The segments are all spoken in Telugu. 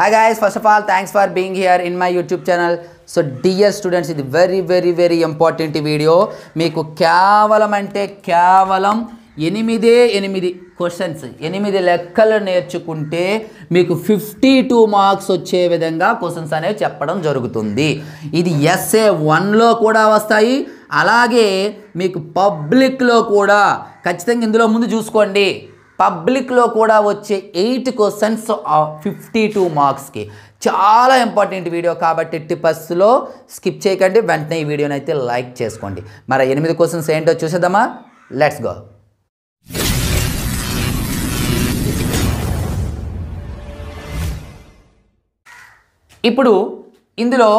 high guys first of all thanks for being here in my YouTube channel so dear students ఇది very very very important video మీకు కేవలం అంటే కేవలం ఎనిమిదే ఎనిమిది క్వశ్చన్స్ ఎనిమిది లెక్కలు నేర్చుకుంటే మీకు ఫిఫ్టీ టూ మార్క్స్ వచ్చే విధంగా క్వశ్చన్స్ అనేవి చెప్పడం జరుగుతుంది ఇది ఎస్ఏ వన్లో కూడా వస్తాయి అలాగే మీకు పబ్లిక్లో కూడా ఖచ్చితంగా ఇందులో ముందు చూసుకోండి పబ్లిక్లో కూడా వచ్చే ఎయిట్ క్వశ్చన్స్ ఫిఫ్టీ టూ మార్క్స్కి చాలా ఇంపార్టెంట్ వీడియో కాబట్టి టిపస్లో స్కిప్ చేయకండి వెంటనే ఈ వీడియోని అయితే లైక్ చేసుకోండి మరి ఎనిమిది క్వశ్చన్స్ ఏంటో చూసేద్దామా లెట్స్ గో ఇప్పుడు ఇందులో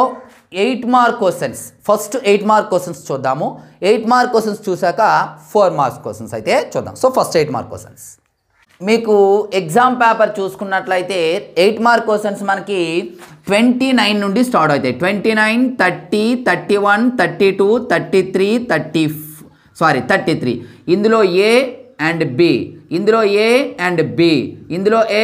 eight mark questions first eight mark questions చూద్దాము ఎయిట్ మార్క్ క్వశ్చన్స్ చూశాక ఫోర్ మార్క్స్ క్వశ్చన్స్ అయితే చూద్దాం so first eight mark questions మీకు ఎగ్జామ్ పేపర్ చూసుకున్నట్లయితే ఎయిట్ మార్క్ క్వశ్చన్స్ మనకి ట్వంటీ నైన్ నుండి స్టార్ట్ అవుతాయి twenty nine thirty thirty one thirty two thirty three thirty sorry thirty three ఇందులో ఏ అండ్ బి ఇందులో ఏ అండ్ బి ఇందులో ఏ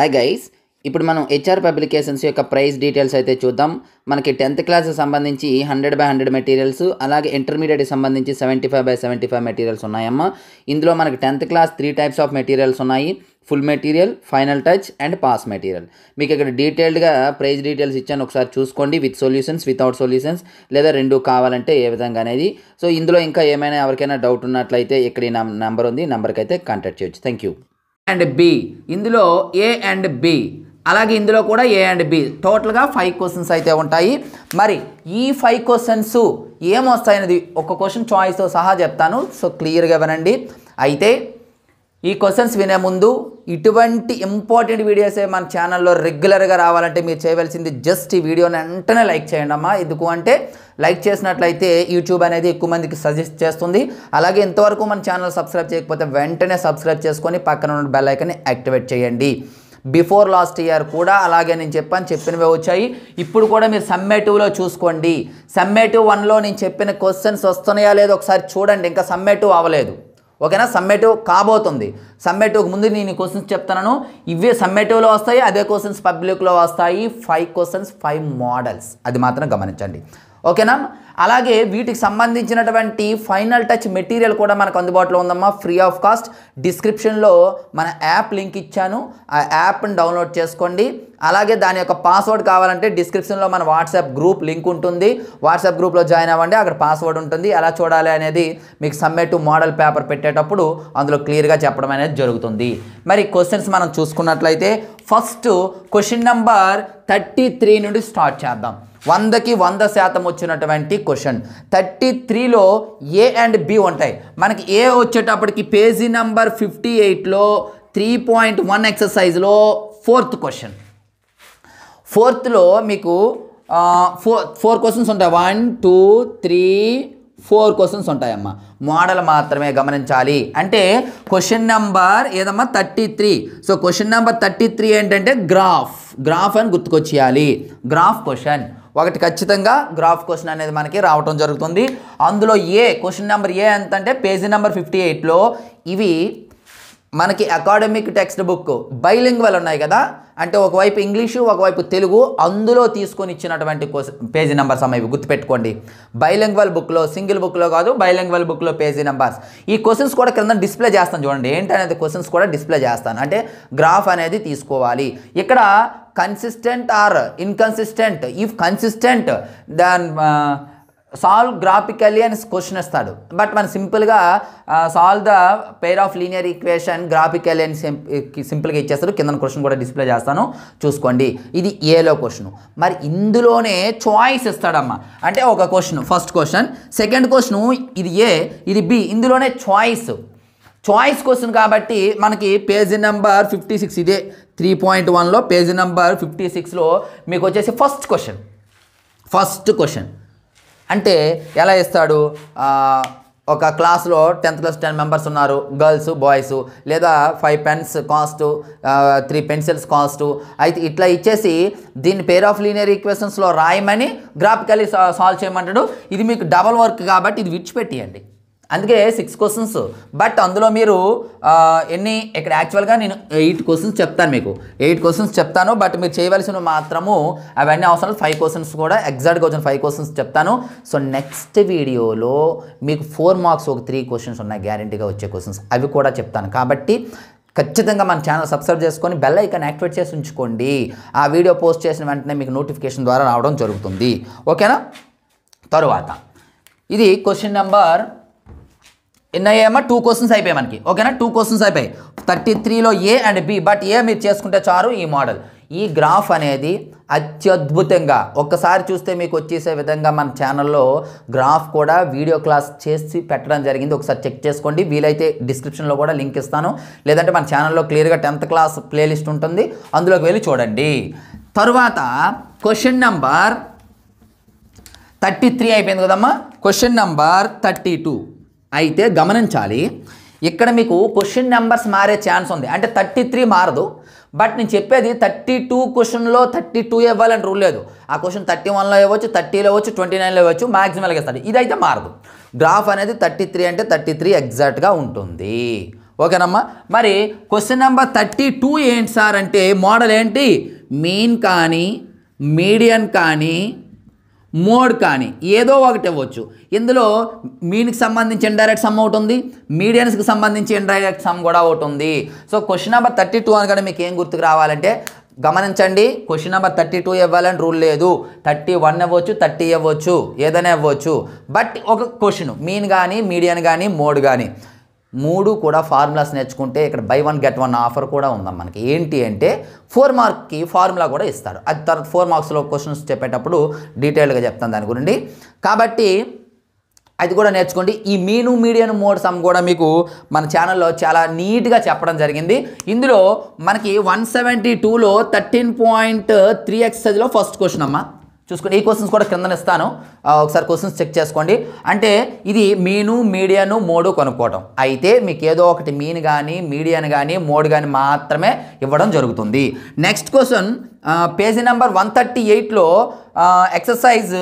హై గైస్ ఇప్పుడు మనం హెచ్ఆర్ పబ్లికేషన్స్ యొక్క ప్రైస్ డీటెయిల్స్ అయితే చూద్దాం మనకి టెన్త్ క్లాస్ సంబంధించి హండ్రెడ్ బై హండ్రెడ్ మెటీరియల్స్ అలాగే ఇంటర్మీడియట్ సంబంధించి seventy five by seventy five materials ఉన్నాయమ్మ ఇందులో మనకి tenth class three types of materials ఉన్నాయి full material final touch and pass material మీకు ఇక్కడ డీటెయిల్డ్గా ప్రైస్ డీటెయిల్స్ ఇచ్చాను ఒకసారి చూసుకోండి విత్ సొల్యూషన్స్ వితౌట్ సొల్యూషన్స్ లేదా రెండు కావాలంటే ఏ విధంగా అనేది సో ఇందులో ఇంకా ఏమైనా ఎవరికైనా డౌట్ ఉన్నట్లయితే ఇక్కడ ఈ నంబర్ ఉంది నెంబర్కి అయితే కాంటాక్ట్ చేయొచ్చు థ్యాంక్ యూ అండ్ బి ఇందులో ఏ అండ్ బి అలాగే ఇందులో కూడా ఏ అండ్ బి టోటల్గా ఫైవ్ క్వశ్చన్స్ అయితే ఉంటాయి మరి ఈ ఫైవ్ క్వశ్చన్స్ ఏమొస్తాయనేది ఒక క్వశ్చన్ చాయిస్తో సహా చెప్తాను సో క్లియర్గా వినండి అయితే ఈ క్వశ్చన్స్ వినే ముందు ఇటువంటి ఇంపార్టెంట్ వీడియోస్ మన ఛానల్లో రెగ్యులర్గా రావాలంటే మీరు చేయవలసింది జస్ట్ ఈ వీడియోని వెంటనే లైక్ చేయండి అమ్మా ఎందుకు అంటే లైక్ చేసినట్లయితే యూట్యూబ్ అనేది ఎక్కువ మందికి సజెస్ట్ చేస్తుంది అలాగే ఇంతవరకు మన ఛానల్ సబ్స్క్రైబ్ చేయకపోతే వెంటనే సబ్స్క్రైబ్ చేసుకొని పక్కన ఉన్న బెల్ ఐకన్ని యాక్టివేట్ చేయండి బిఫోర్ లాస్ట్ ఇయర్ కూడా అలాగే నేను చెప్పాను చెప్పినవి వచ్చాయి ఇప్పుడు కూడా మీరు సమ్మేటివ్లో చూసుకోండి సమ్మేటివ్ వన్లో నేను చెప్పిన క్వశ్చన్స్ వస్తున్నాయా లేదో ఒకసారి చూడండి ఇంకా సమ్మేటివ్ అవ్వలేదు ఓకేనా సమ్మేటివ్ కాబోతుంది సమ్మేటివ్కి ముందు నేను క్వశ్చన్స్ చెప్తున్నాను ఇవే సమ్మేటివ్లో వస్తాయి అదే క్వశ్చన్స్ పబ్లిక్లో వస్తాయి ఫైవ్ క్వశ్చన్స్ ఫైవ్ మోడల్స్ అది మాత్రం గమనించండి ఓకేనా అలాగే వీటికి సంబంధించినటువంటి ఫైనల్ టచ్ మెటీరియల్ కూడా మనకు అందుబాటులో ఉందమ్మా ఫ్రీ ఆఫ్ కాస్ట్ డిస్క్రిప్షన్లో మన యాప్ లింక్ ఇచ్చాను ఆ యాప్ని డౌన్లోడ్ చేసుకోండి అలాగే దాని యొక్క పాస్వర్డ్ కావాలంటే డిస్క్రిప్షన్లో మన వాట్సాప్ గ్రూప్ లింక్ ఉంటుంది వాట్సాప్ గ్రూప్లో జాయిన్ అవ్వండి అక్కడ పాస్వర్డ్ ఉంటుంది ఎలా చూడాలి అనేది మీకు సబ్మిట్ మోడల్ పేపర్ పెట్టేటప్పుడు అందులో క్లియర్గా చెప్పడం అనేది జరుగుతుంది మరి క్వశ్చన్స్ మనం చూసుకున్నట్లయితే first question number thirty three నుండి స్టార్ట్ చేద్దాం వందకి వంద శాతం వచ్చినటువంటి క్వశ్చన్ థర్టీ త్రీలో ఏ అండ్ బి ఉంటాయి మనకి ఏ వచ్చేటప్పటికి పేజీ నెంబర్ ఫిఫ్టీ ఎయిట్లో త్రీ పాయింట్ వన్ ఎక్సర్సైజ్లో ఫోర్త్ క్వశ్చన్ ఫోర్త్లో మీకు ఫోర్ ఫోర్ క్వశ్చన్స్ ఉంటాయి one two three four questions ఉంటాయమ్మా మోడల్ మాత్రమే గమనించాలి అంటే క్వశ్చన్ నెంబర్ ఏదమ్మా thirty three so question number thirty three ఏంటంటే గ్రాఫ్ గ్రాఫ్ అని గుర్తుకొచ్చేయాలి గ్రాఫ్ క్వశ్చన్ ఒకటి ఖచ్చితంగా గ్రాఫ్ క్వశ్చన్ అనేది మనకి రావటం జరుగుతుంది అందులో ఏ క్వశ్చన్ నెంబర్ ఏ ఎంత అంటే పేజీ నెంబర్ ఫిఫ్టీ ఎయిట్లో ఇవి మనకి అకాడమిక్ టెక్స్ట్ బుక్ బైలింగ్వల్ ఉన్నాయి కదా అంటే ఒకవైపు ఇంగ్లీషు ఒకవైపు తెలుగు అందులో తీసుకొని ఇచ్చినటువంటి పేజీ నెంబర్స్ అమ్మాయి గుర్తుపెట్టుకోండి బైలింగ్వల్ బుక్లో సింగిల్ బుక్లో కాదు బైలింగ్వల్ బుక్లో పేజీ నెంబర్స్ ఈ క్వశ్చన్స్ కూడా క్రింద డిస్ప్లే చేస్తాను చూడండి ఏంటనేది క్వశ్చన్స్ కూడా డిస్ప్లే చేస్తాను అంటే గ్రాఫ్ అనేది తీసుకోవాలి ఇక్కడ consistent or inconsistent if consistent then solve graphically అని క్వశ్చన్ ఇస్తాడు బట్ మనం సింపుల్గా solve the pair of linear equation graphically అని సింపుల్గా ఇచ్చేస్తారు కింద క్వశ్చన్ కూడా డిస్ప్లే చేస్తాను చూసుకోండి ఇది ఏలో క్వశ్చన్ మరి ఇందులోనే చాయిస్ ఇస్తాడమ్మా అంటే ఒక question first question second question ఇది ఏ ఇది బి ఇందులోనే చాయిస్ చాయిస్ క్వశ్చన్ కాబట్టి మనకి పేజీ నెంబర్ ఫిఫ్టీ సిక్స్ ఇదే త్రీ పాయింట్ వన్లో పేజీ నెంబర్ ఫిఫ్టీ సిక్స్లో మీకు వచ్చేసి ఫస్ట్ క్వశ్చన్ ఫస్ట్ క్వశ్చన్ అంటే ఎలా ఇస్తాడు ఒక క్లాస్లో టెన్త్ క్లాస్ టెన్ మెంబర్స్ ఉన్నారు గర్ల్స్ బాయ్స్ లేదా five pens cost three pencils cost అయితే ఇట్లా ఇచ్చేసి దీన్ని పేర్ ఆఫ్ లీనియర్ ఈక్వేషన్స్లో రాయమని గ్రాఫికలీ సాల్వ్ చేయమంటాడు ఇది మీకు డబల్ వర్క్ కాబట్టి ఇది విడిచిపెట్టేయండి అందుకే సిక్స్ క్వశ్చన్స్ బట్ అందులో మీరు ఎన్ని ఇక్కడ యాక్చువల్గా నేను ఎయిట్ క్వశ్చన్స్ చెప్తాను మీకు ఎయిట్ క్వశ్చన్స్ చెప్తాను బట్ మీరు చేయవలసిన మాత్రము అవన్నీ అవసరం ఫైవ్ క్వశ్చన్స్ కూడా ఎగ్జాక్ట్గా వచ్చిన ఫైవ్ క్వశ్చన్స్ చెప్తాను సో నెక్స్ట్ వీడియోలో మీకు ఫోర్ మార్క్స్ ఒక త్రీ క్వశ్చన్స్ ఉన్నాయి గ్యారంటీగా వచ్చే క్వశ్చన్స్ అవి కూడా చెప్తాను కాబట్టి ఖచ్చితంగా మన ఛానల్ సబ్స్క్రైబ్ చేసుకొని బెల్ ఐకాన్ యాక్టివేట్ చేసి ఉంచుకోండి ఆ వీడియో పోస్ట్ చేసిన వెంటనే మీకు నోటిఫికేషన్ ద్వారా రావడం జరుగుతుంది ఓకేనా తరువాత ఇది క్వశ్చన్ నెంబర్ ఎన్నయ్యేమో టూ క్వశ్చన్స్ అయిపోయాయి మనకి ఓకేనా టూ క్వశ్చన్స్ అయిపోయాయి థర్టీ త్రీలో A and B but A మీరు చేసుకుంటే చారు ఈ మోడల్ ఈ గ్రాఫ్ అనేది అత్యద్భుతంగా ఒక్కసారి చూస్తే మీకు వచ్చేసే విధంగా మన ఛానల్లో గ్రాఫ్ కూడా వీడియో క్లాస్ చేసి పెట్టడం జరిగింది ఒకసారి చెక్ చేసుకోండి వీలైతే డిస్క్రిప్షన్లో కూడా లింక్ ఇస్తాను లేదంటే మన ఛానల్లో క్లియర్గా టెన్త్ క్లాస్ ప్లేలిస్ట్ ఉంటుంది అందులోకి వెళ్ళి చూడండి తరువాత క్వశ్చన్ నంబర్ థర్టీ త్రీ అయిపోయింది కదమ్మా క్వశ్చన్ నంబర్ థర్టీ టూ అయితే గమనించాలి ఇక్కడ మీకు క్వశ్చన్ నెంబర్స్ మారే ఛాన్స్ ఉంది అంటే థర్టీ త్రీ మారదు బట్ నేను చెప్పేది థర్టీ టూ క్వశ్చన్లో థర్టీ టూ ఇవ్వాలని రూల్ లేదు ఆ క్వశ్చన్ థర్టీ వన్లో ఇవ్వచ్చు థర్టీలో ఇవ్వచ్చు ట్వంటీ నైన్లో ఇవ్వచ్చు మ్యాక్సిమం ఇస్తాడు ఇదైతే మారదు గ్రాఫ్ అనేది థర్టీ త్రీ అంటే థర్టీ త్రీ ఎగ్జాక్ట్గా ఉంటుంది ఓకేనమ్మా మరి క్వశ్చన్ నెంబర్ థర్టీ టూ ఏంటి సార్ అంటే మోడల్ ఏంటి మీన్ కానీ మీడియన్ కానీ మోడ్ కానీ ఏదో ఒకటి ఇవ్వచ్చు ఇందులో మీన్కి సంబంధించి ఇండైరెక్ట్ సమ్ ఒకటి ఉంది మీడియన్స్కి సంబంధించి ఇండైరెక్ట్ సమ్ కూడా ఒకటి ఉంది so question number thirty two అనగానే మీకు ఏం గుర్తుకు రావాలంటే గమనించండి క్వశ్చన్ నెంబర్ థర్టీ టూ ఇవ్వాలని రూల్ లేదు థర్టీ వన్ ఇవ్వచ్చు థర్టీ ఇవ్వచ్చు ఏదైనా ఇవ్వచ్చు బట్ ఒక క్వశ్చన్ మీన్ కానీ మీడియన్ కానీ మోడ్ కానీ మూడు కూడా ఫార్ములాస్ నేర్చుకుంటే ఇక్కడ buy one get one offer కూడా ఉందా మనకి ఏంటి అంటే ఫోర్ మార్క్కి ఫార్ములా కూడా ఇస్తారు అది తర్వాత ఫోర్ మార్క్స్లో క్వశ్చన్స్ చెప్పేటప్పుడు డీటెయిల్గా చెప్తాను దాని గురించి కాబట్టి అది కూడా నేర్చుకోండి ఈ మీను మీడియన్ మోడ్ సమ్ కూడా మీకు మన ఛానల్లో చాలా నీట్గా చెప్పడం జరిగింది ఇందులో మనకి వన్ సెవెంటీ టూలో థర్టీన్ పాయింట్ త్రీ ఎక్సైజ్లో ఫస్ట్ క్వశ్చన్ అమ్మా చూసుకుని ఈ క్వశ్చన్స్ కూడా కిందన ఇస్తాను ఒకసారి క్వశ్చన్స్ చెక్ చేసుకోండి అంటే ఇది మీను మీడియాను మోడు కొనుక్కోవడం అయితే మీకు ఏదో ఒకటి మీన్ కానీ మీడియాను కానీ మోడ్ కానీ మాత్రమే ఇవ్వడం జరుగుతుంది next question page number one thirty ఎయిట్లో ఎక్సర్సైజ్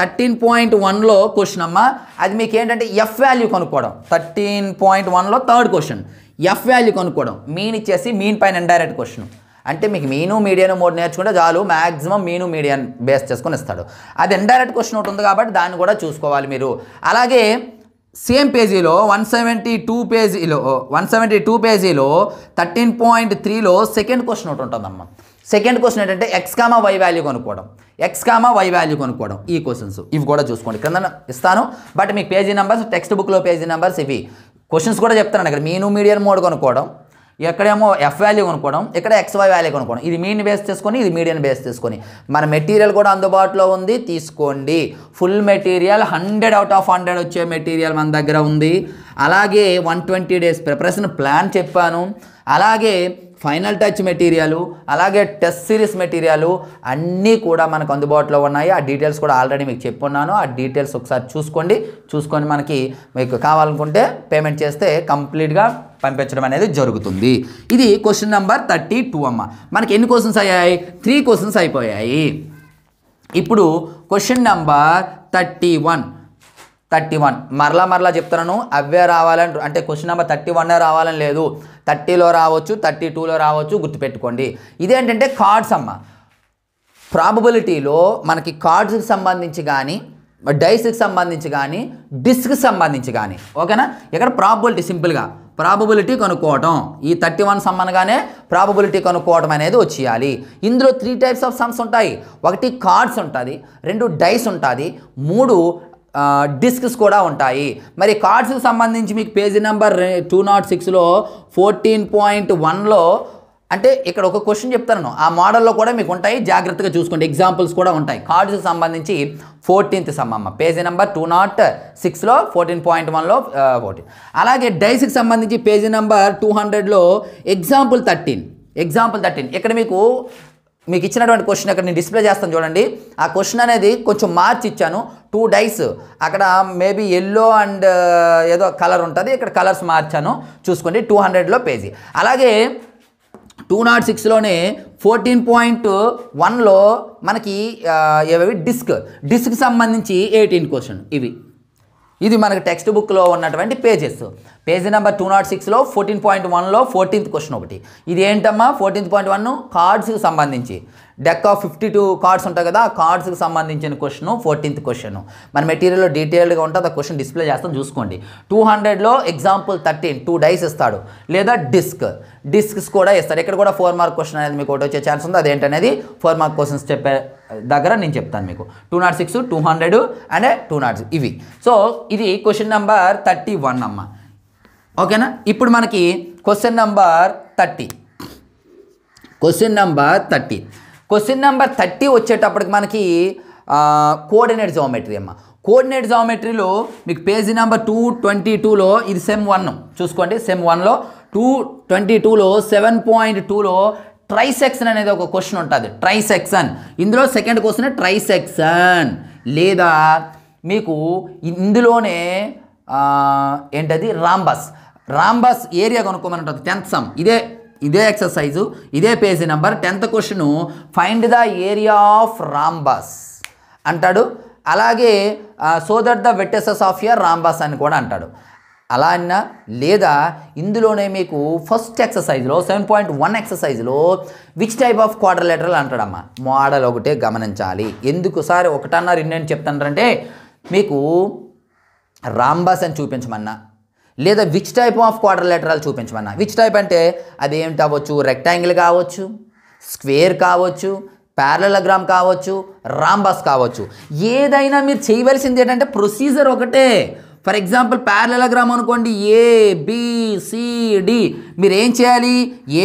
థర్టీన్ పాయింట్ వన్లో క్వశ్చన్ అమ్మ అది మీకు ఏంటంటే ఎఫ్ వాల్యూ కొనుక్కోవడం థర్టీన్ పాయింట్ వన్లో థర్డ్ క్వశ్చన్ ఎఫ్ వాల్యూ కొనుక్కోవడం మీన్ ఇచ్చేసి మీన్ పైన ఇండైరెక్ట్ క్వశ్చన్ అంటే మీకు మీను మీడియన్ మోడ్ నేర్చుకుంటే చాలు మ్యాక్సిమం మీను మీడియన్ బేస్ చేసుకొని ఇస్తాడు అది ఇండైరెక్ట్ క్వశ్చన్ ఉంది కాబట్టి దాన్ని కూడా చూసుకోవాలి మీరు అలాగే సేమ్ పేజీలో వన్ సెవెంటీ టూ పేజీలో వన్ సెవెంటీ టూ పేజీలో థర్టీన్ పాయింట్ త్రీలో సెకండ్ క్వశ్చన్ ఒకటి ఉంటుందమ్మ సెకండ్ క్వశ్చన్ ఏంటంటే ఎక్స్ కామా వై వాల్యూ కొనుక్కోవడం ఎక్స్ కామా వై వాల్యూ కొనుక్కోవడం ఈ క్వశ్చన్స్ ఇవి కూడా చూసుకోండి క్రింద ఇస్తాను బట్ మీకు పేజీ నెంబర్స్ టెక్స్ట్ బుక్లో పేజీ నెంబర్స్ ఇవి క్వశ్చన్స్ కూడా చెప్తాను అక్కడ మీను మీడియం మోడ్ కొనుక్కోవడం ఎక్కడేమో ఎఫ్ వాల్యూ కొనుక్కోవడం ఇక్కడ ఎక్స్ వై వాల్యూ కొనుక్కోవడం ఇది మీన్ బేస్ చేసుకొని ఇది మీడియం బేస్ చేసుకొని మన మెటీరియల్ కూడా అందుబాటులో ఉంది తీసుకోండి full material hundred out of hundred వచ్చే మెటీరియల్ మన దగ్గర ఉంది అలాగే one twenty days preparation plan చెప్పాను అలాగే ఫైనల్ టచ్ మెటీరియల్ అలాగే టెస్ట్ సిరీస్ మెటీరియల్ అన్నీ కూడా మనకు అందుబాటులో ఉన్నాయి ఆ డీటెయిల్స్ కూడా ఆల్రెడీ మీకు చెప్పున్నాను ఆ డీటెయిల్స్ ఒకసారి చూసుకోండి చూసుకొని మనకి మీకు కావాలనుకుంటే పేమెంట్ చేస్తే కంప్లీట్గా పంపించడం అనేది జరుగుతుంది ఇది క్వశ్చన్ నెంబర్ థర్టీ టూ అమ్మ మనకి ఎన్ని క్వశ్చన్స్ అయ్యాయి త్రీ క్వశ్చన్స్ అయిపోయాయి ఇప్పుడు question number thirty one thirty one మరలా మరలా చెప్తున్నాను అవే రావాలని అంటే క్వశ్చన్ నెంబర్ థర్టీ వన్ రావాలని లేదు థర్టీలో రావచ్చు థర్టీ టూలో రావచ్చు గుర్తుపెట్టుకోండి ఇదేంటంటే కార్డ్స్ అమ్మ ప్రాబబిలిటీలో మనకి కార్డ్స్కి సంబంధించి కానీ డైస్కి సంబంధించి కానీ డిస్క్కి సంబంధించి కానీ ఓకేనా ఇక్కడ ప్రాబబిలిటీ సింపుల్గా ప్రాబబిలిటీ కనుక్కోవటం ఈ థర్టీ వన్ అనగానే ప్రాబబిలిటీ కనుక్కోవటం అనేది వచ్చేయాలి ఇందులో త్రీ టైప్స్ ఆఫ్ సమ్స్ ఉంటాయి ఒకటి కార్డ్స్ ఉంటుంది రెండు డైస్ ఉంటుంది మూడు డిస్క్స్ కూడా ఉంటాయి మరి కార్డ్స్కి సంబంధించి మీకు పేజీ నెంబర్ టూ నాట్ సిక్స్లో ఫోర్టీన్ పాయింట్ వన్లో అంటే ఇక్కడ ఒక క్వశ్చన్ చెప్తాను ఆ మోడల్లో కూడా మీకు ఉంటాయి జాగ్రత్తగా చూసుకోండి ఎగ్జాంపుల్స్ కూడా ఉంటాయి కార్డ్స్కి సంబంధించి ఫోర్టీన్త్ సమ్మమ్మ పేజీ నెంబర్ టూ నాట్ సిక్స్లో ఫోర్టీన్ పాయింట్ వన్లో ఫోర్టీన్ అలాగే డైస్కి సంబంధించి పేజీ నెంబర్ టూ హండ్రెడ్లో ఎగ్జాంపుల్ థర్టీన్ ఎగ్జాంపుల్ థర్టీన్ ఇక్కడ మీకు మీకు ఇచ్చినటువంటి క్వశ్చన్ అక్కడ నేను డిస్ప్లే చేస్తాను చూడండి ఆ క్వశ్చన్ అనేది కొంచెం మార్చి ఇచ్చాను టూ డైస్ అక్కడ మేబీ ఎల్లో అండ్ ఏదో కలర్ ఉంటుంది ఇక్కడ కలర్స్ మార్చాను చూసుకోండి టూ హండ్రెడ్లో పేజీ అలాగే టూ నాట్ సిక్స్లోనే ఫోర్టీన్ పాయింట్ వన్లో మనకి uh, ఏవేవి డిస్క్ డిస్క్ సంబంధించి ఎయిటీన్ క్వశ్చన్ ఇవి ఇది మనకి టెక్స్ట్ బుక్లో ఉన్నటువంటి pages page number two not సిక్స్లో ఫోర్టీన్ పాయింట్ వన్లో ఫోర్టీన్త్ క్వశ్చన్ ఒకటి ఇది ఏంటమ్మా ఫోర్టీన్త్ పాయింట్ వన్ కార్డ్స్కి సంబంధించి deck of fifty two cards ఉంటాయి కదా ఆ కార్డ్స్కి సంబంధించిన క్వశ్చన్ ఫోర్టీన్త్ క్వశ్చన్ మన మెటీరియల్లో డీటెయిల్డ్గా ఉంటుంది ఆ క్వశ్చన్ డిస్ప్లే చేస్తాం చూసుకోండి టూ హండ్రెడ్లో ఎగ్జాంపుల్ థర్టీన్ టూ డైస్ ఇస్తాడు లేదా డిస్క్ డిస్క్స్ కూడా ఇస్తాడు ఇక్కడ కూడా ఫోర్ మార్క్ క్వశ్చన్ అనేది మీకు ఒకటి వచ్చే ఛాన్స్ ఉంది అదేంటనేది ఫోర్ మార్క్ క్వశ్చన్స్ చెప్పే దగ్గర నేను చెప్తాను మీకు two not six two hundred and two not ఇవి సో ఇది క్వశ్చన్ నెంబర్ థర్టీ వన్ అమ్మ ఓకేనా ఇప్పుడు మనకి question number thirty question number thirty question number thirty వచ్చేటప్పటికి మనకి కోఆర్డినేట్ జామెట్రీ అమ్మ కోఆర్డినేట్ జామెట్రీలో మీకు పేజీ నెంబర్ టూ ట్వంటీ టూలో ఇది సెమ్ వన్ చూసుకోండి సెమ్ వన్లో టూ ట్వంటీ టూలో సెవెన్ పాయింట్ టూలో ట్రైసెక్షన్ అనేది ఒక క్వశ్చన్ ఉంటుంది ట్రైసెక్షన్ ఇందులో సెకండ్ క్వశ్చన్ ట్రైసెక్షన్ లేదా మీకు ఇందులోనే ఏంటది రాంబస్ రాంబస్ ఏరియా కనుక్కోమని ఉంటుంది టెన్త్ సమ్ ఇదే ఇదే ఎక్సర్సైజు ఇదే page number tenth question find the area of rhombus అంటాడు అలాగే so that the vertices of a rhombus అని కూడా అంటాడు అలా అన్న లేదా ఇందులోనే మీకు ఫస్ట్ ఎక్సర్సైజ్లో సెవెన్ పాయింట్ వన్ ఎక్సర్సైజ్లో విచ్ టైప్ ఆఫ్ లెటర్ అంటాడమ్మా మోడల్ ఒకటే గమనించాలి ఎందుకు సార్ ఒకటన్నా చెప్తాను చెప్తానంటే మీకు రాంబాస్ అని చూపించమన్నా లేదా which type of quarter quadrilateral చూపించమన్నా విచ్ టైప్ అంటే అది ఏమిటి అవ్వచ్చు రెక్టాంగిల్ కావచ్చు స్క్వేర్ కావచ్చు ప్యారలగ్రామ్ కావచ్చు రాంబస్ కావచ్చు ఏదైనా మీరు చేయవలసింది ఏంటంటే ప్రొసీజర్ ఒకటే ఫర్ ఎగ్జాంపుల్ ప్యారలగ్రామ్ అనుకోండి ఏ బిసిడి మీరు ఏం చేయాలి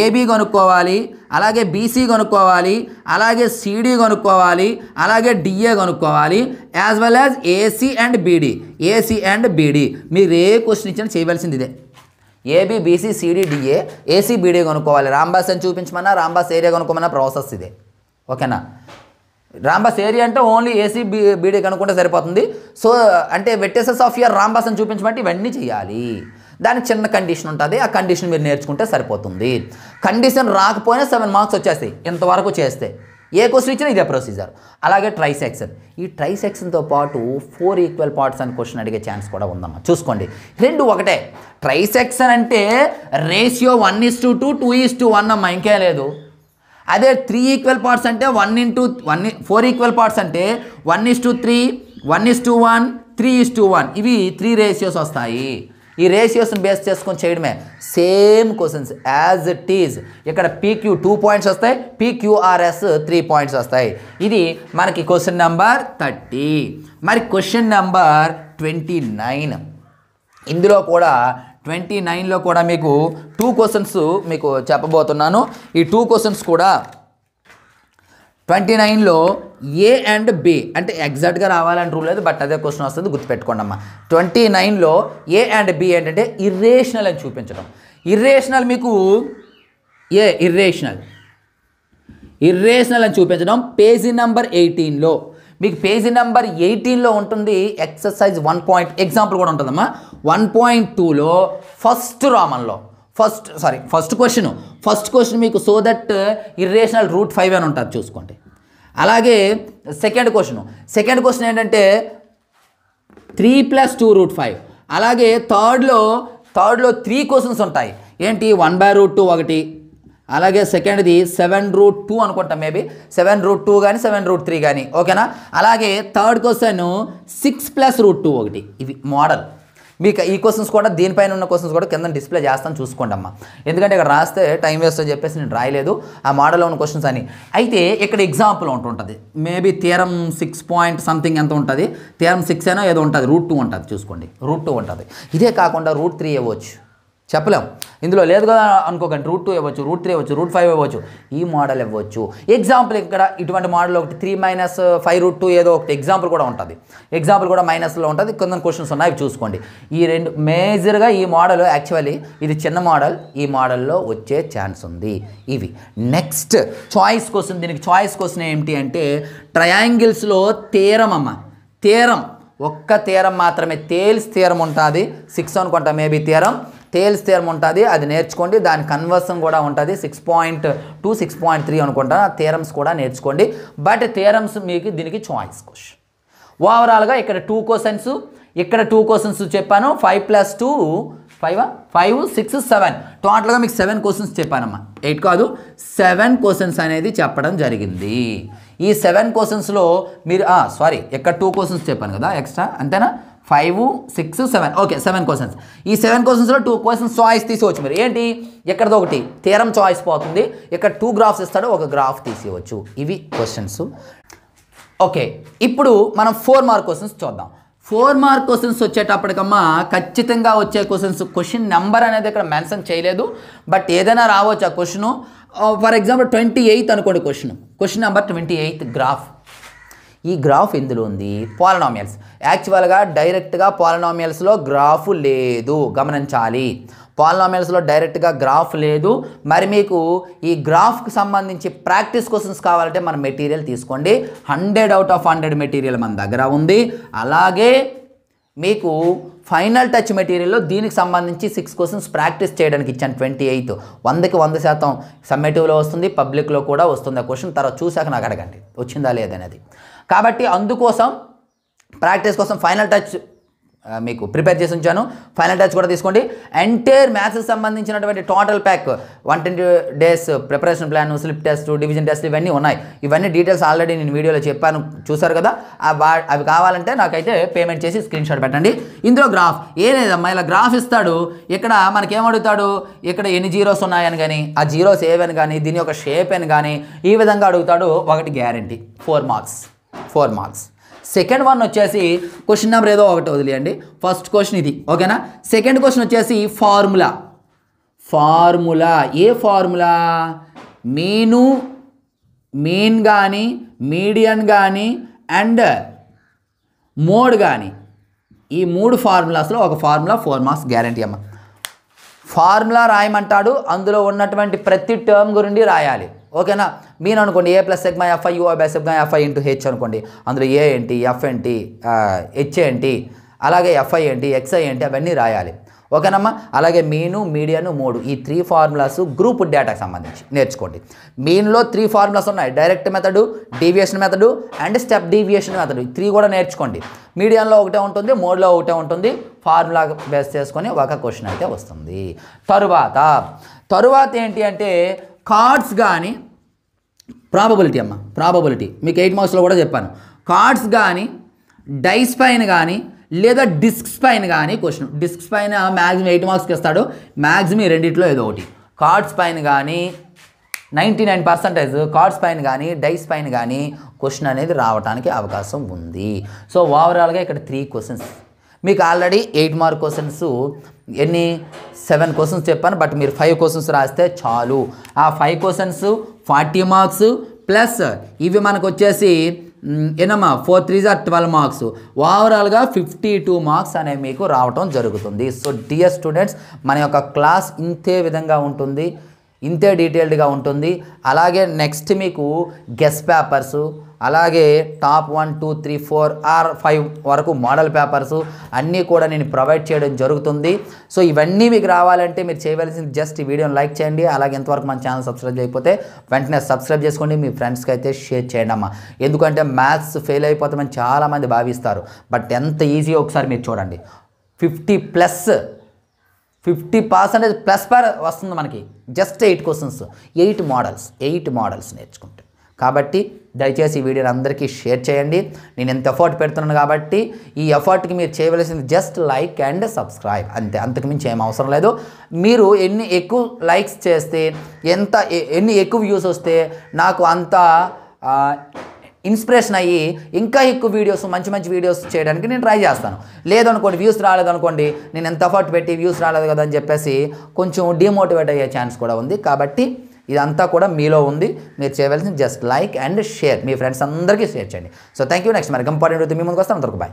ఏబి కనుక్కోవాలి అలాగే బీసీ కనుక్కోవాలి అలాగే సిడి కనుక్కోవాలి అలాగే డిఏ కనుక్కోవాలి as well as AC and BD AC and BD మీరు ఏ క్వశ్చన్ ఇచ్చినా చేయవలసింది ఇదే AB BC CD DA AC BD కనుక్కోవాలి రాంబాస్ అని చూపించమన్నా రాంబాస్ ఏరియా కనుక్కోమన్నా ప్రాసెస్ ఇదే ఓకేనా రాంబాస్ ఏరియా అంటే ఓన్లీ ఏసీ బీ బీడీ కనుక్కుంటే సరిపోతుంది సో అంటే వెట్టెసెస్ ఆఫ్ ఇయర్ రాంబాస్ అని చూపించమంటే ఇవన్నీ చేయాలి దానికి చిన్న కండిషన్ ఉంటుంది ఆ కండిషన్ మీరు నేర్చుకుంటే సరిపోతుంది కండిషన్ రాకపోయినా సెవెన్ మార్క్స్ వచ్చేస్తాయి ఇంతవరకు చేస్తే ఏ క్వశ్చన్ ఇచ్చినా ఇదే ప్రొసీజర్ అలాగే ట్రై సెక్షన్ ఈ ట్రై సెక్షన్తో పాటు ఫోర్ ఈక్వల్ పార్ట్స్ అని క్వశ్చన్ అడిగే ఛాన్స్ కూడా ఉందమ్మా చూసుకోండి రెండు ఒకటే ట్రై సెక్షన్ అంటే ratio one is to two two is to one అమ్మా ఇంకే లేదు అదే త్రీ ఈక్వల్ పార్ట్స్ అంటే one into one four equal parts అంటే one is to three one is to one three is to one ఇవి త్రీ రేషియోస్ వస్తాయి ఈ రేషియోస్ని బేస్ చేసుకొని చేయడమే same questions as it is ఇక్కడ పీక్యూ టూ పాయింట్స్ వస్తాయి పీక్యూఆర్ఎస్ త్రీ పాయింట్స్ వస్తాయి ఇది మనకి క్వశ్చన్ నెంబర్ థర్టీ మరి క్వశ్చన్ నెంబర్ ట్వంటీ నైన్ ఇందులో కూడా ట్వంటీ నైన్లో కూడా మీకు టూ క్వశ్చన్స్ మీకు చెప్పబోతున్నాను ఈ టూ క్వశ్చన్స్ కూడా ట్వంటీ నైన్లో ఏ అండ్ బి అంటే ఎగ్జాక్ట్గా రావాలని రూల్ లేదు బట్ అదే క్వశ్చన్ వస్తుంది గుర్తుపెట్టుకోండి అమ్మా ట్వంటీ నైన్లో ఏ అండ్ బి ఏంటంటే ఇర్రేషనల్ అని చూపించడం ఇర్రేషనల్ మీకు ఏ ఇర్రేషనల్ ఇర్రేషనల్ అని చూపించడం పేజీ నెంబర్ ఎయిటీన్లో మీకు పేజీ నెంబర్ ఎయిటీన్లో ఉంటుంది ఎక్సర్సైజ్ వన్ పాయింట్ ఎగ్జాంపుల్ కూడా ఉంటుందమ్మా వన్ పాయింట్ టూలో ఫస్ట్ రామన్లో first sorry first question first question మీకు so that irrational root five అని ఉంటుంది చూసుకోండి అలాగే సెకండ్ క్వశ్చన్ సెకండ్ క్వశ్చన్ ఏంటంటే three plus two root five అలాగే థర్డ్లో థర్డ్లో త్రీ క్వశ్చన్స్ ఉంటాయి ఏంటి వన్ బై రూట్ టూ ఒకటి అలాగే సెకండ్ది సెవెన్ రూట్ టూ అనుకుంటాం మేబీ సెవెన్ రూట్ టూ కానీ సెవెన్ రూట్ త్రీ కానీ ఓకేనా అలాగే third question six plus root two ఒకటి ఇవి మోడల్ మీకు ఈ క్వశ్చన్స్ కూడా దీనిపైన ఉన్న క్వశ్చన్స్ కూడా కింద డిస్ప్లే చేస్తాను చూసుకోండి అమ్మా ఎందుకంటే ఇక్కడ రాస్తే టైం వేస్ట్ అని చెప్పేసి నేను రాయలేదు ఆ మోడల్లో ఉన్న క్వశ్చన్స్ అని అయితే ఇక్కడ ఎగ్జాంపుల్ ఉంటుంటుంది maybe theorem six point something ఎంత ఉంటుంది తీరం సిక్స్ అయినా ఏదో ఉంటుంది రూట్ టూ ఉంటుంది చూసుకోండి రూట్ టూ ఉంటుంది ఇదే కాకుండా రూట్ త్రీ ఇవ్వచ్చు చెప్పలేం ఇందులో లేదు కదా అనుకోకండి రూట్ టూ ఇవ్వచ్చు రూట్ త్రీ ఇవ్వచ్చు రూట్ ఫైవ్ ఇవ్వచ్చు ఈ మోడల్ ఇవ్వచ్చు ఎగ్జాంపుల్ ఇక్కడ ఇటువంటి మోడల్ ఒకటి three minus five root two ఏదో ఒకటి ఎగ్జాంపుల్ కూడా ఉంటుంది ఎగ్జాంపుల్ కూడా మైనస్లో ఉంటుంది కొంత క్వశ్చన్స్ ఉన్నాయి చూసుకోండి ఈ రెండు మేజర్గా ఈ మోడల్ యాక్చువల్లీ ఇది చిన్న మోడల్ ఈ మోడల్లో వచ్చే ఛాన్స్ ఉంది ఇవి నెక్స్ట్ చాయిస్ క్వశ్చన్ దీనికి చాయిస్ క్వశ్చన్ ఏంటి అంటే ట్రయాంగిల్స్లో తీరం అమ్మ తీరం ఒక్క తీరం మాత్రమే తేల్స్ తీరం ఉంటుంది సిక్స్ అనుకుంటా మేబీ తీరం టేల్స్ థీరం ఉంటుంది అది నేర్చుకోండి దాని కన్వర్సం కూడా ఉంటుంది six point two six point three అనుకుంటాను ఆ థీరమ్స్ కూడా నేర్చుకోండి బట్ థీరమ్స్ మీకు దీనికి చాయిస్ క్వశ్చన్ ఓవరాల్గా ఇక్కడ టూ క్వశ్చన్స్ ఇక్కడ టూ క్వశ్చన్స్ చెప్పాను five plus two five five six seven టోటల్గా మీకు సెవెన్ క్వశ్చన్స్ చెప్పానమ్మా ఎయిట్ కాదు సెవెన్ క్వశ్చన్స్ అనేది చెప్పడం జరిగింది ఈ సెవెన్ క్వశ్చన్స్లో మీరు సారీ ఇక్కడ టూ క్వశ్చన్స్ చెప్పాను కదా ఎక్స్ట్రా అంతేనా five six seven okay seven questions ఈ సెవెన్ క్వశ్చన్స్లో టూ క్వశ్చన్స్ చాయిస్ తీసుకోవచ్చు మీరు ఏంటి ఎక్కడదో ఒకటి తీరం చాయిస్ పోతుంది ఇక్కడ టూ గ్రాఫ్స్ ఇస్తాడు ఒక గ్రాఫ్ తీసివచ్చు ఇవి క్వశ్చన్స్ ఓకే ఇప్పుడు మనం ఫోర్ మార్క్ క్వశ్చన్స్ చూద్దాం ఫోర్ మార్క్ క్వశ్చన్స్ వచ్చేటప్పటికమ్మా ఖచ్చితంగా వచ్చే క్వశ్చన్స్ క్వశ్చన్ నెంబర్ అనేది ఇక్కడ మెన్షన్ చేయలేదు బట్ ఏదైనా రావచ్చు ఆ question for example twenty eighth అనుకోండి question question number twenty eighth graph ఈ గ్రాఫ్ ఎందులో ఉంది పాలనామియల్స్ యాక్చువల్గా డైరెక్ట్గా పాలనామియల్స్లో గ్రాఫ్ లేదు గమనించాలి పాలనామియల్స్లో డైరెక్ట్గా గ్రాఫ్ లేదు మరి మీకు ఈ గ్రాఫ్కి సంబంధించి ప్రాక్టీస్ క్వశ్చన్స్ కావాలంటే మన మెటీరియల్ తీసుకోండి hundred out of hundred material మన దగ్గర ఉంది అలాగే మీకు ఫైనల్ టచ్ మెటీరియల్లో దీనికి సంబంధించి సిక్స్ క్వశ్చన్స్ ప్రాక్టీస్ చేయడానికి ఇచ్చాను ట్వంటీ ఎయిత్ వందకి వంద శాతం సమ్మేటివ్లో వస్తుంది పబ్లిక్లో కూడా వస్తుంది ఆ క్వశ్చన్ తర్వాత చూశాక నాకు అడగండి వచ్చిందా లేదనేది కాబట్టి అందుకోసం ప్రాక్టీస్ కోసం ఫైనల్ టచ్ మీకు ప్రిపేర్ చేసి ఉంచాను ఫైనల్ టచ్ కూడా తీసుకోండి ఎంటైర్ మ్యాథ్స్కి సంబంధించినటువంటి total pack one twenty days preparation plan slip test division test ఇవన్నీ ఉన్నాయి ఇవన్నీ డీటెయిల్స్ ఆల్రెడీ నేను వీడియోలో చెప్పాను చూసారు కదా అవి కావాలంటే నాకైతే పేమెంట్ చేసి స్క్రీన్ షాట్ పెట్టండి ఇందులో గ్రాఫ్ ఏదేదమ్మా ఇలా గ్రాఫ్ ఇస్తాడు ఇక్కడ మనకేమడుగుతాడు ఇక్కడ ఎన్ని జీరోస్ ఉన్నాయని కానీ ఆ జీరోస్ ఏవని కానీ దీని యొక్క షేప్ అని కానీ ఈ విధంగా అడుగుతాడు ఒకటి guarantee four marks four marks second one వచ్చేసి క్వశ్చన్ నెంబర్ ఏదో ఒకటి వదిలేయండి ఫస్ట్ క్వశ్చన్ ఇది ఓకేనా సెకండ్ క్వశ్చన్ వచ్చేసి ఫార్ములా ఫార్ములా ఏ ఫార్ములా మీను మీన్ కానీ మీడియన్ కానీ అండ్ మోడ్ కానీ ఈ మూడు ఫార్ములాస్లో ఒక ఫార్ములా ఫోర్ మార్క్స్ గ్యారంటీ అమ్మ ఫార్ములా రాయమంటాడు అందులో ఉన్నటువంటి ప్రతి టర్మ్ గురించి రాయాలి ఓకేనా మీన్ అనుకోండి A plus sigma fi ui by sigma fi into h అనుకోండి అందులో ఏ ఏంటి ఎఫ్ ఏంటి హెచ్ ఏంటి అలాగే ఎఫ్ఐ ఏంటి ఎక్స్ఐ ఏంటి అవన్నీ రాయాలి ఓకేనమ్మా అలాగే మీను మీడియాను మూడు ఈ త్రీ ఫార్ములాస్ గ్రూప్ డేటాకి సంబంధించి నేర్చుకోండి మీన్లో త్రీ ఫార్ములాస్ ఉన్నాయి direct method deviation method and step deviation method three కూడా నేర్చుకోండి మీడియాలో ఒకటే ఉంటుంది మోడ్లో ఒకటే ఉంటుంది ఫార్ములా బేస్ చేసుకొని ఒక క్వశ్చన్ అయితే వస్తుంది తరువాత తరువాత ఏంటి అంటే కార్డ్స్ కానీ ప్రాబబిలిటీ అమ్మ ప్రాబబిలిటీ మీకు ఎయిట్ మార్క్స్లో కూడా చెప్పాను కార్డ్స్ కానీ డైస్ పైన కానీ లేదా డిస్క్స్ పైన కానీ క్వశ్చన్ డిస్క్స్ పైన మ్యాక్సిమం ఎయిట్ మార్క్స్కి ఇస్తాడు మ్యాక్సిమం రెండిట్లో ఏదో ఒకటి కార్డ్స్ పైన కానీ నైంటీ నైన్ పర్సంటేజ్ కార్డ్స్ పైన కానీ డైస్ పైన కానీ క్వశ్చన్ అనేది రావడానికి అవకాశం ఉంది సో ఓవరాల్గా ఇక్కడ త్రీ క్వశ్చన్స్ మీకు ఆల్రెడీ ఎయిట్ మార్క్ క్వశ్చన్స్ ఎన్ని సెవెన్ క్వశ్చన్స్ చెప్పాను బట్ మీరు ఫైవ్ క్వశ్చన్స్ రాస్తే చాలు ఆ five questions forty marks plus ఇవి మనకు వచ్చేసి ఏనమ్మా four three or twelve marks ఓవరాల్గా ఫిఫ్టీ టూ మార్క్స్ అనేవి మీకు రావటం జరుగుతుంది సో డియర్ స్టూడెంట్స్ మన యొక్క క్లాస్ ఇంతే విధంగా ఉంటుంది ఇంతే డీటెయిల్డ్గా ఉంటుంది అలాగే నెక్స్ట్ మీకు గెస్ట్ పేపర్సు అలాగే top one two three four or five వరకు మోడల్ పేపర్స్ అన్నీ కూడా నేను ప్రొవైడ్ చేయడం జరుగుతుంది సో ఇవన్నీ మీకు రావాలంటే మీరు చేయవలసింది జస్ట్ ఈ వీడియోని లైక్ చేయండి అలాగే ఎంతవరకు మన ఛానల్ సబ్స్క్రైబ్ చేయకపోతే వెంటనే సబ్స్క్రైబ్ చేసుకోండి మీ ఫ్రెండ్స్కి అయితే షేర్ చేయండి అమ్మా ఎందుకంటే మ్యాథ్స్ ఫెయిల్ అయిపోతామని చాలామంది భావిస్తారు బట్ ఎంత ఈజీ ఒకసారి మీరు చూడండి fifty plus fifty percentage plus per వస్తుంది మనకి just eight questions eight models eight models నేర్చుకుంటాం కాబట్టి దయచేసి ఈ వీడియోని అందరికీ షేర్ చేయండి నేను ఎంత ఎఫర్ట్ పెడుతున్నాను కాబట్టి ఈ ఎఫర్ట్కి మీరు చేయవలసింది జస్ట్ లైక్ అండ్ సబ్స్క్రైబ్ అంతే అంతకుమించి ఏం అవసరం లేదు మీరు ఎన్ని ఎక్కువ లైక్స్ చేస్తే ఎంత ఎన్ని ఎక్కువ వ్యూస్ వస్తే నాకు అంత ఇన్స్పిరేషన్ అయ్యి ఇంకా ఎక్కువ వీడియోస్ మంచి మంచి వీడియోస్ చేయడానికి నేను ట్రై చేస్తాను లేదనుకోండి వ్యూస్ రాలేదనుకోండి నేను ఎంత ఎఫర్ట్ పెట్టి వ్యూస్ రాలేదు కదా అని చెప్పేసి కొంచెం డిమోటివేట్ అయ్యే ఛాన్స్ కూడా ఉంది కాబట్టి ఇదంతా కూడా మీలో ఉంది మీరు చేయవలసింది జస్ట్ లైక్ అండ్ షేర్ మీ ఫ్రెండ్స్ అందరికీ షేర్ చేయండి సో థ్యాంక్ యూ నెక్స్ట్ మరి ఇంపార్టెంట్ అయితే మీ ముందుకు వస్తాం అందరికి బాయ్